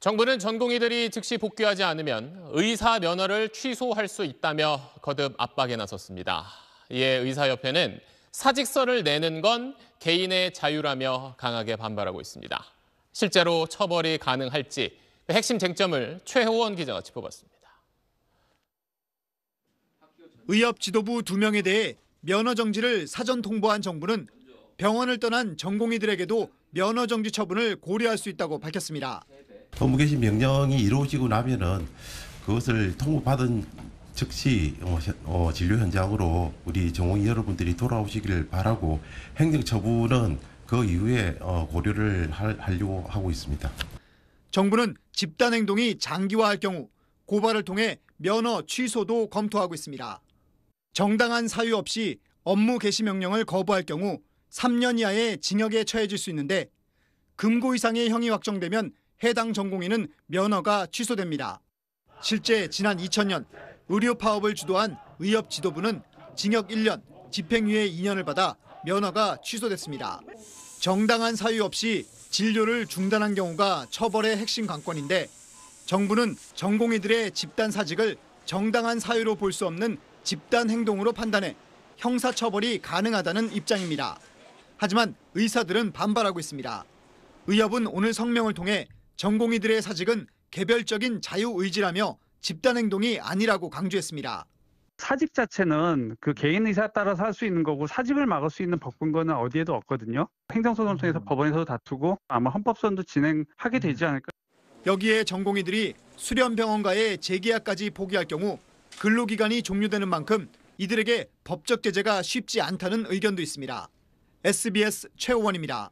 정부는 전공의들이 즉시 복귀하지 않으면 의사 면허를 취소할 수 있다며 거듭 압박에 나섰습니다. 이에 의사협회는 사직서를 내는 건 개인의 자유라며 강하게 반발하고 있습니다. 실제로 처벌이 가능할지 그 핵심 쟁점을 최호원 기자가 짚어봤습니다. 의협 지도부 두명에 대해 면허 정지를 사전 통보한 정부는 병원을 떠난 전공의들에게도 면허 정지 처분을 고려할 수 있다고 밝혔습니다. 법무개시 명령이 이루어지고 나면은 그것을 통보받은 즉시 어, 어 진료 현장으로 우리 정원 여러분들이 돌아오시기를 바라고 행정처분은 그 이후에 어, 고려를 할, 하려고 하고 있습니다. 정부는 집단 행동이 장기화할 경우 고발을 통해 면허 취소도 검토하고 있습니다. 정당한 사유 없이 업무 개시 명령을 거부할 경우 3년 이하의 징역에 처해질 수 있는데 금고 이상의 형이 확정되면 해당 전공의는 면허가 취소됩니다. 실제 지난 2000년 의료 파업을 주도한 의협 지도부는 징역 1년, 집행유예 2년을 받아 면허가 취소됐습니다. 정당한 사유 없이 진료를 중단한 경우가 처벌의 핵심 관건인데 정부는 전공의들의 집단 사직을 정당한 사유로 볼 수 없는 집단 행동으로 판단해 형사처벌이 가능하다는 입장입니다. 하지만 의사들은 반발하고 있습니다. 의협은 오늘 성명을 통해 전공의들의 사직은 개별적인 자유의지라며 집단행동이 아니라고 강조했습니다. 사직 자체는 그 개인 의사에 따라서 할 수 있는 거고 사직을 막을 수 있는 법 근거는 어디에도 없거든요. 행정소송 통해서 음. 법원에서도 다투고 아마 헌법소원도 진행하게 되지 음. 않을까. 여기에 전공의들이 수련병원과의 재계약까지 포기할 경우 근로기간이 종료되는 만큼 이들에게 법적 제재가 쉽지 않다는 의견도 있습니다. SBS 최호원입니다.